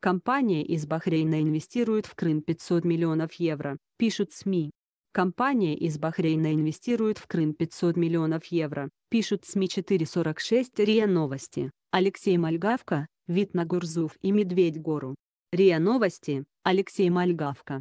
Компания из Бахрейна инвестирует в Крым 500 миллионов евро, пишут СМИ. Компания из Бахрейна инвестирует в Крым 500 миллионов евро, пишут СМИ 446 РИА Новости, Алексей Мальгавка, Витна Гурзув и Медведь Гору. РИА Новости, Алексей Мальгавка.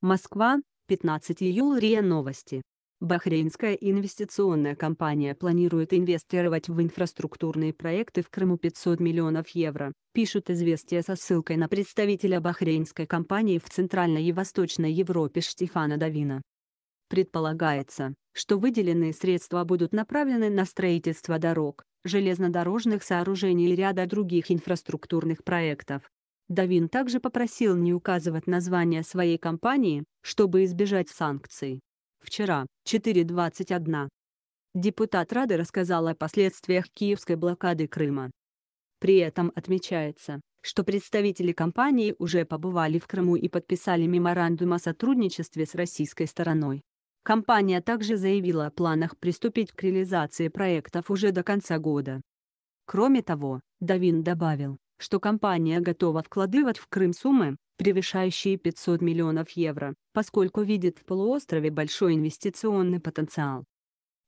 Москва, 15 июля РИА Новости. Бахрейнская инвестиционная компания планирует инвестировать в инфраструктурные проекты в Крыму 500 миллионов евро, пишут известия со ссылкой на представителя бахрейнской компании в Центральной и Восточной Европе Штифана Давина. Предполагается, что выделенные средства будут направлены на строительство дорог, железнодорожных сооружений и ряда других инфраструктурных проектов. Давин также попросил не указывать название своей компании, чтобы избежать санкций вчера, 4.21. Депутат Рады рассказал о последствиях киевской блокады Крыма. При этом отмечается, что представители компании уже побывали в Крыму и подписали меморандум о сотрудничестве с российской стороной. Компания также заявила о планах приступить к реализации проектов уже до конца года. Кроме того, Давин добавил, что компания готова вкладывать в Крым суммы, превышающие 500 миллионов евро, поскольку видит в полуострове большой инвестиционный потенциал.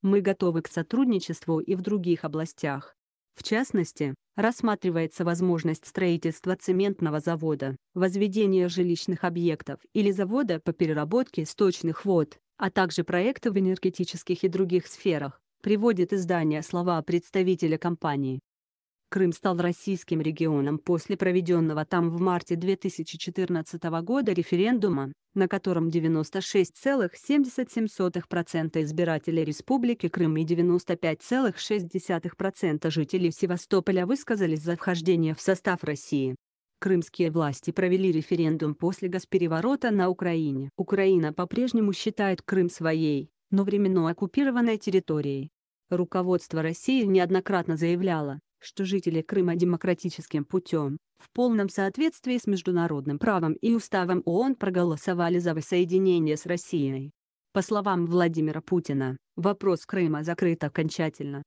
Мы готовы к сотрудничеству и в других областях. В частности, рассматривается возможность строительства цементного завода, возведения жилищных объектов или завода по переработке сточных вод, а также проекты в энергетических и других сферах, приводит издание слова представителя компании. Крым стал российским регионом после проведенного там в марте 2014 года референдума, на котором 96,77% избирателей Республики Крым и 95,6% жителей Севастополя высказались за вхождение в состав России. Крымские власти провели референдум после госпереворота на Украине. Украина по-прежнему считает Крым своей, но временно оккупированной территорией. Руководство России неоднократно заявляло, что жители Крыма демократическим путем, в полном соответствии с международным правом и уставом ООН проголосовали за воссоединение с Россией. По словам Владимира Путина, вопрос Крыма закрыт окончательно.